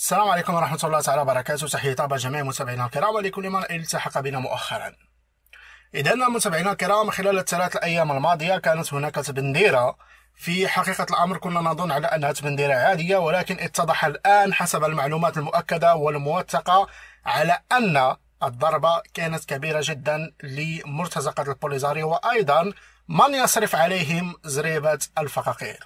السلام عليكم ورحمة الله تعالى وبركاته تحية طابة جميع متابعينا الكرام ولكل من التحق بنا مؤخرا إذا متابعينا الكرام خلال الثلاث الأيام الماضية كانت هناك تبنديرة في حقيقة الأمر كنا نظن على أنها تبنديرة عادية ولكن اتضح الآن حسب المعلومات المؤكدة والموثقة على أن الضربة كانت كبيرة جدا لمرتزقة البوليزاريو وأيضا من يصرف عليهم زريبة الفقاقير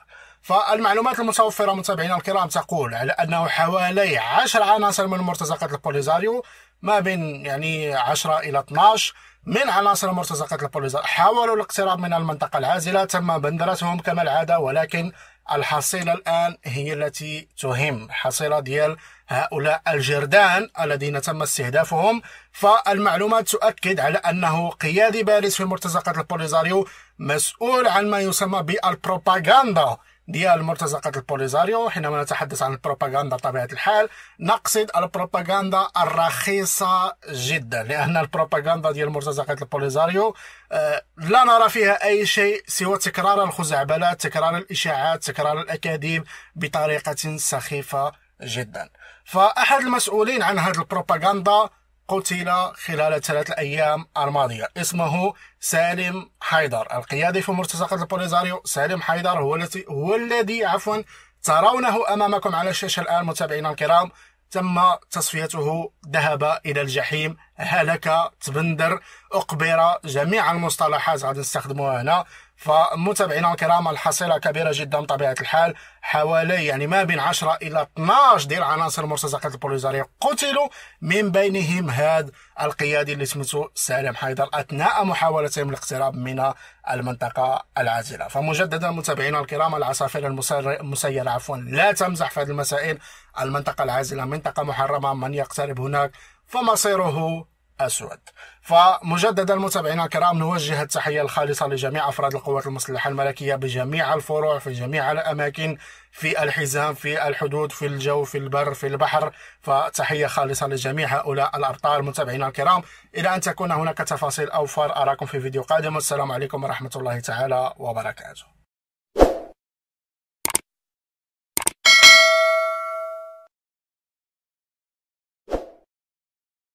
فالمعلومات المتوفرة متابعينا الكرام تقول على أنه حوالي 10 عناصر من مرتزقة البوليزاريو ما بين يعني 10 إلى 12 من عناصر مرتزقة البوليزاريو حاولوا الاقتراب من المنطقة العازلة تم بندرتهم كما العادة ولكن الحصيلة الآن هي التي تهم الحصيلة ديال هؤلاء الجردان الذين تم استهدافهم فالمعلومات تؤكد على أنه قيادي باريس في مرتزقة البوليزاريو مسؤول عن ما يسمى بالبروباغاندا ديال مرتزقة البوليزاريو حينما نتحدث عن البروباغندا بطبيعة الحال نقصد البروباغندا الرخيصة جدا لأن البروباغندا ديال مرتزقة البوليزاريو آه، لا نرى فيها أي شيء سوى تكرار الخزعبلات تكرار الإشاعات تكرار الأكاذيب بطريقة سخيفة جدا فأحد المسؤولين عن هذه البروباغندا قتل خلال ثلاث أيام الماضية اسمه سالم حيدر القيادي في مرتزقة البوليزاريو سالم حيدر هو الذي هو الذي عفوا ترونه أمامكم على الشاشة الآن متابعينا الكرام تم تصفيته ذهب إلى الجحيم هلك تبندر أقبر جميع المصطلحات غادي نستخدموها هنا فمتابعينا الكرام الحصيله كبيره جدا بطبيعه الحال حوالي يعني ما بين 10 الى 12 ديال عناصر مرتزقه البوليزاريه قتلوا من بينهم هذا القيادي اللي سميتو سالم حيدر اثناء محاولتهم الاقتراب من المنطقه العازله فمجددا متابعينا الكرام العصافير المسيره عفوا لا تمزح في هذه المسائل المنطقه العازله منطقه محرمه من يقترب هناك فمصيره أسود فمجددا متابعينا الكرام نوجه التحية الخالصة لجميع أفراد القوات المسلحة الملكية بجميع الفروع في جميع الأماكن في الحزام في الحدود في الجو في البر في البحر فتحية خالصة لجميع هؤلاء الأبطال متابعينا الكرام إلى أن تكون هناك تفاصيل أوفر أراكم في فيديو قادم والسلام عليكم ورحمة الله تعالى وبركاته